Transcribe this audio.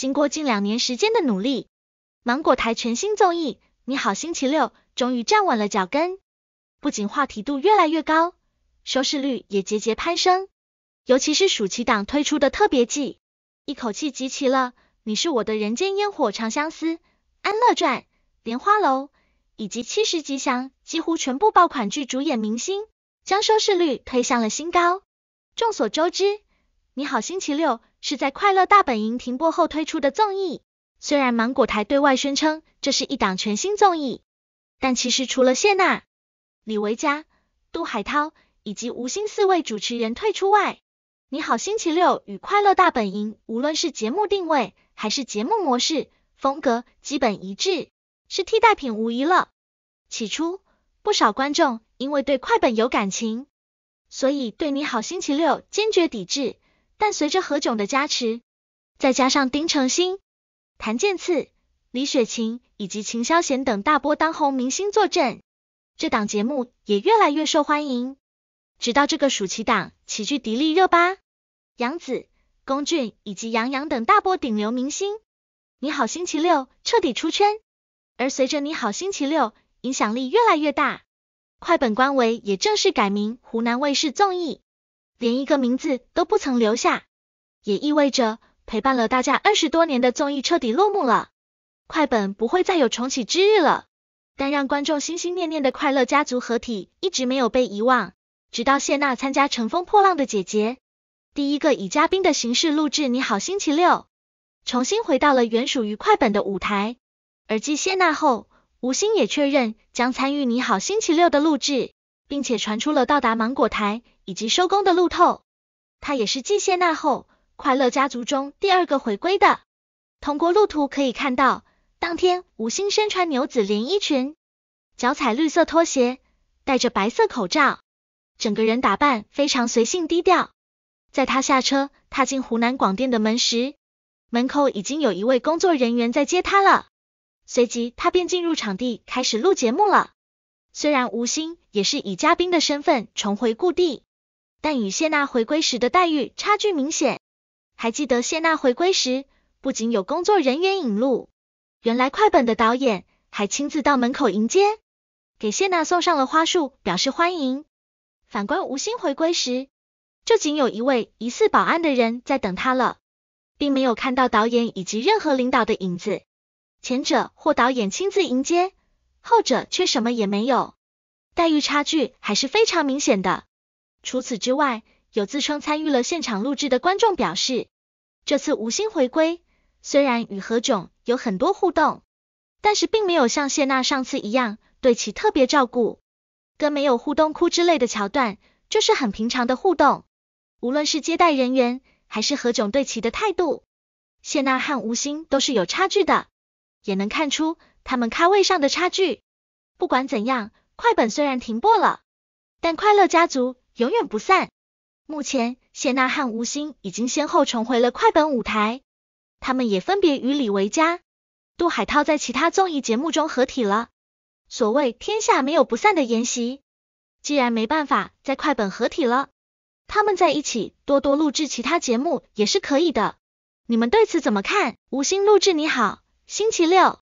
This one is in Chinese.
经过近两年时间的努力，芒果台全新综艺《你好星期六》终于站稳了脚跟。不仅话题度越来越高，收视率也节节攀升。尤其是暑期档推出的特别季，一口气集齐了《你是我的人间烟火》《长相思》《安乐传》《莲花楼》以及《七十吉祥》，几乎全部爆款剧主演明星，将收视率推向了新高。众所周知，《你好星期六》。是在《快乐大本营》停播后推出的综艺。虽然芒果台对外宣称这是一档全新综艺，但其实除了谢娜、李维嘉、杜海涛以及吴昕四位主持人退出外，《你好星期六》与《快乐大本营》无论是节目定位还是节目模式、风格基本一致，是替代品无疑了。起初，不少观众因为对快本有感情，所以对《你好星期六》坚决抵制。但随着何炅的加持，再加上丁程鑫、谭健次、李雪琴以及秦霄贤等大波当红明星坐镇，这档节目也越来越受欢迎。直到这个暑期档齐聚迪丽热巴、杨紫、龚俊以及杨洋等大波顶流明星，《你好星期六》彻底出圈。而随着《你好星期六》影响力越来越大，快本官微也正式改名湖南卫视综艺。连一个名字都不曾留下，也意味着陪伴了大家二十多年的综艺彻底落幕了。快本不会再有重启之日了。但让观众心心念念的快乐家族合体一直没有被遗忘，直到谢娜参加《乘风破浪的姐姐》，第一个以嘉宾的形式录制《你好星期六》，重新回到了原属于快本的舞台。而继谢娜后，吴昕也确认将参与《你好星期六》的录制。并且传出了到达芒果台以及收工的路透，他也是继谢娜后，快乐家族中第二个回归的。通过路图可以看到，当天吴昕身穿牛仔连衣裙，脚踩绿色拖鞋，戴着白色口罩，整个人打扮非常随性低调。在他下车踏进湖南广电的门时，门口已经有一位工作人员在接他了，随即他便进入场地开始录节目了。虽然吴昕也是以嘉宾的身份重回故地，但与谢娜回归时的待遇差距明显。还记得谢娜回归时，不仅有工作人员引路，原来快本的导演还亲自到门口迎接，给谢娜送上了花束表示欢迎。反观吴昕回归时，就仅有一位疑似保安的人在等他了，并没有看到导演以及任何领导的影子，前者或导演亲自迎接。后者却什么也没有，待遇差距还是非常明显的。除此之外，有自称参与了现场录制的观众表示，这次吴昕回归虽然与何炅有很多互动，但是并没有像谢娜上次一样对其特别照顾，跟没有互动哭之类的桥段，就是很平常的互动。无论是接待人员还是何炅对其的态度，谢娜和吴昕都是有差距的，也能看出。他们咖位上的差距，不管怎样，快本虽然停播了，但快乐家族永远不散。目前，谢娜和吴昕已经先后重回了快本舞台，他们也分别与李维嘉、杜海涛在其他综艺节目中合体了。所谓天下没有不散的筵席，既然没办法在快本合体了，他们在一起多多录制其他节目也是可以的。你们对此怎么看？吴昕录制你好，星期六。